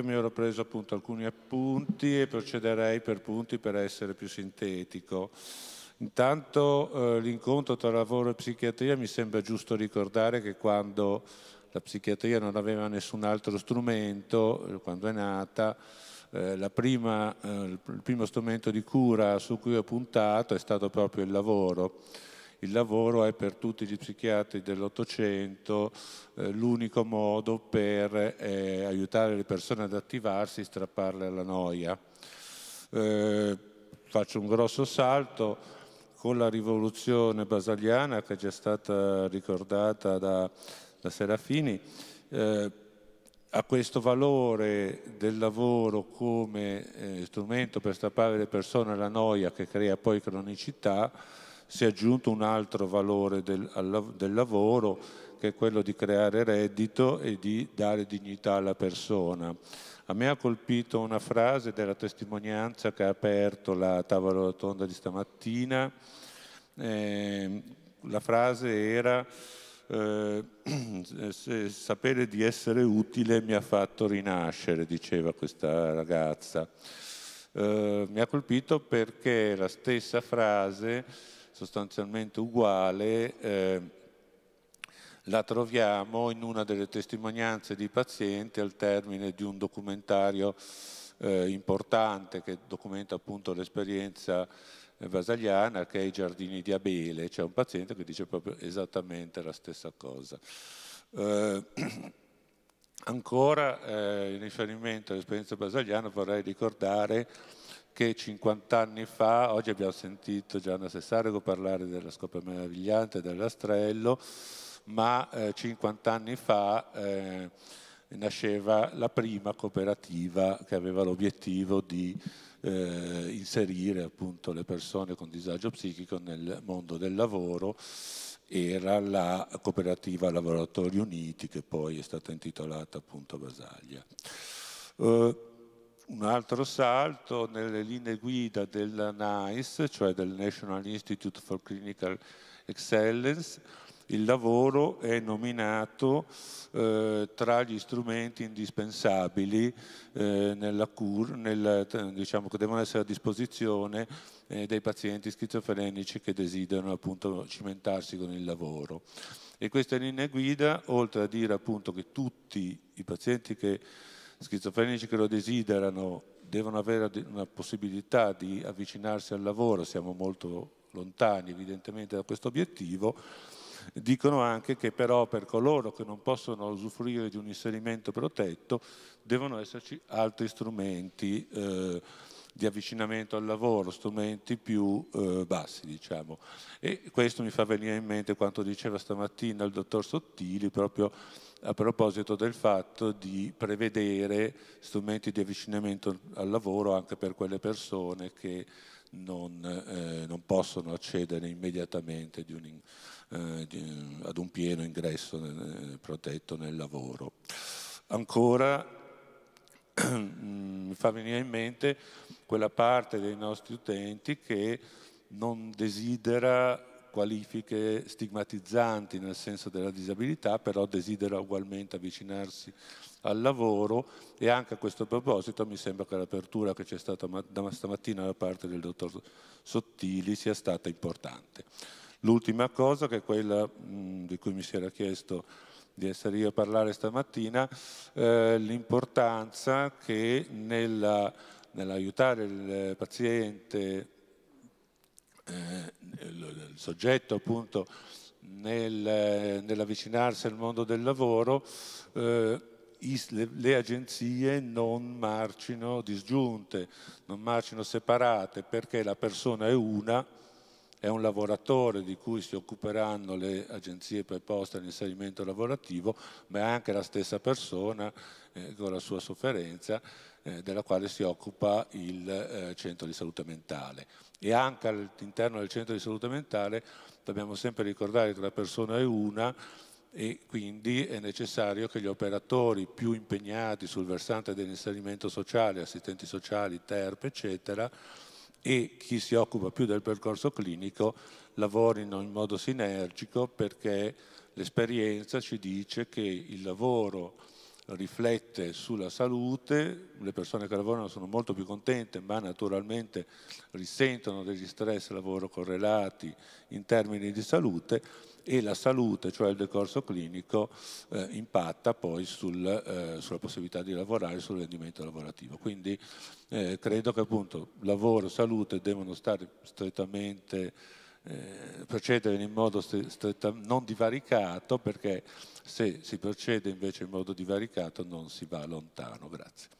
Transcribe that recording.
Io mi ero preso appunto alcuni appunti e procederei per punti per essere più sintetico. Intanto eh, l'incontro tra lavoro e psichiatria mi sembra giusto ricordare che quando la psichiatria non aveva nessun altro strumento, eh, quando è nata, eh, prima, eh, il primo strumento di cura su cui ho puntato è stato proprio il lavoro il lavoro è per tutti gli psichiatri dell'Ottocento eh, l'unico modo per eh, aiutare le persone ad attivarsi, e strapparle alla noia. Eh, faccio un grosso salto con la rivoluzione basaliana che è già stata ricordata da, da Serafini eh, a questo valore del lavoro come eh, strumento per strappare le persone alla noia che crea poi cronicità si è aggiunto un altro valore del, al, del lavoro che è quello di creare reddito e di dare dignità alla persona. A me ha colpito una frase della testimonianza che ha aperto la tavola rotonda di stamattina. Eh, la frase era eh, sapere di essere utile mi ha fatto rinascere, diceva questa ragazza. Eh, mi ha colpito perché la stessa frase sostanzialmente uguale, eh, la troviamo in una delle testimonianze di pazienti al termine di un documentario eh, importante che documenta appunto l'esperienza eh, vasagliana che è i giardini di Abele, c'è un paziente che dice proprio esattamente la stessa cosa. Eh, ancora eh, in riferimento all'esperienza vasagliana vorrei ricordare che 50 anni fa, oggi abbiamo sentito Gianna Sessarego parlare della scopa meravigliante, dell'astrello, ma eh, 50 anni fa eh, nasceva la prima cooperativa che aveva l'obiettivo di eh, inserire appunto le persone con disagio psichico nel mondo del lavoro era la cooperativa Lavoratori Uniti che poi è stata intitolata appunto Basaglia. Uh, un altro salto nelle linee guida della NICE, cioè del National Institute for Clinical Excellence, il lavoro è nominato eh, tra gli strumenti indispensabili eh, nella cura, nel, diciamo, che devono essere a disposizione eh, dei pazienti schizofrenici che desiderano appunto cimentarsi con il lavoro. E queste linee guida, oltre a dire appunto che tutti i pazienti che schizofrenici che lo desiderano devono avere una possibilità di avvicinarsi al lavoro, siamo molto lontani evidentemente da questo obiettivo, dicono anche che però per coloro che non possono usufruire di un inserimento protetto devono esserci altri strumenti eh, di avvicinamento al lavoro, strumenti più eh, bassi diciamo. E questo mi fa venire in mente quanto diceva stamattina il dottor Sottili proprio a proposito del fatto di prevedere strumenti di avvicinamento al lavoro anche per quelle persone che non, eh, non possono accedere immediatamente di un, eh, di, ad un pieno ingresso nel, eh, protetto nel lavoro. Ancora Mm, mi fa venire in mente quella parte dei nostri utenti che non desidera qualifiche stigmatizzanti nel senso della disabilità, però desidera ugualmente avvicinarsi al lavoro e anche a questo proposito mi sembra che l'apertura che c'è stata stamattina da parte del dottor Sottili sia stata importante. L'ultima cosa che è quella mh, mm, di cui mi si era chiesto di essere io a parlare stamattina, eh, l'importanza che nella, nell'aiutare il paziente, eh, il, il, soggetto appunto, nel, nell'avvicinarsi al mondo del lavoro, eh, le, le, agenzie non marcino disgiunte, non marcino separate, perché la persona è una, è un lavoratore di cui si occuperanno le agenzie preposte all'inserimento lavorativo, ma è anche la stessa persona eh, con la sua sofferenza eh, della quale si occupa il eh, centro di salute mentale. E anche all'interno del centro di salute mentale dobbiamo sempre ricordare che la persona è una e quindi è necessario che gli operatori più impegnati sul versante dell'inserimento sociale, assistenti sociali, TERP, eccetera, e chi si occupa più del percorso clinico lavorino in modo sinergico perché l'esperienza ci dice che il lavoro riflette sulla salute, le persone che lavorano sono molto più contente, ma naturalmente risentono degli stress lavoro correlati in termini di salute e la salute, cioè il decorso clinico, eh, impatta poi sul, eh, sulla possibilità di lavorare sul rendimento lavorativo. Quindi eh, credo che appunto lavoro e salute devono stare strettamente eh, procedere in modo non divaricato perché se si procede invece in modo divaricato non si va lontano. Grazie.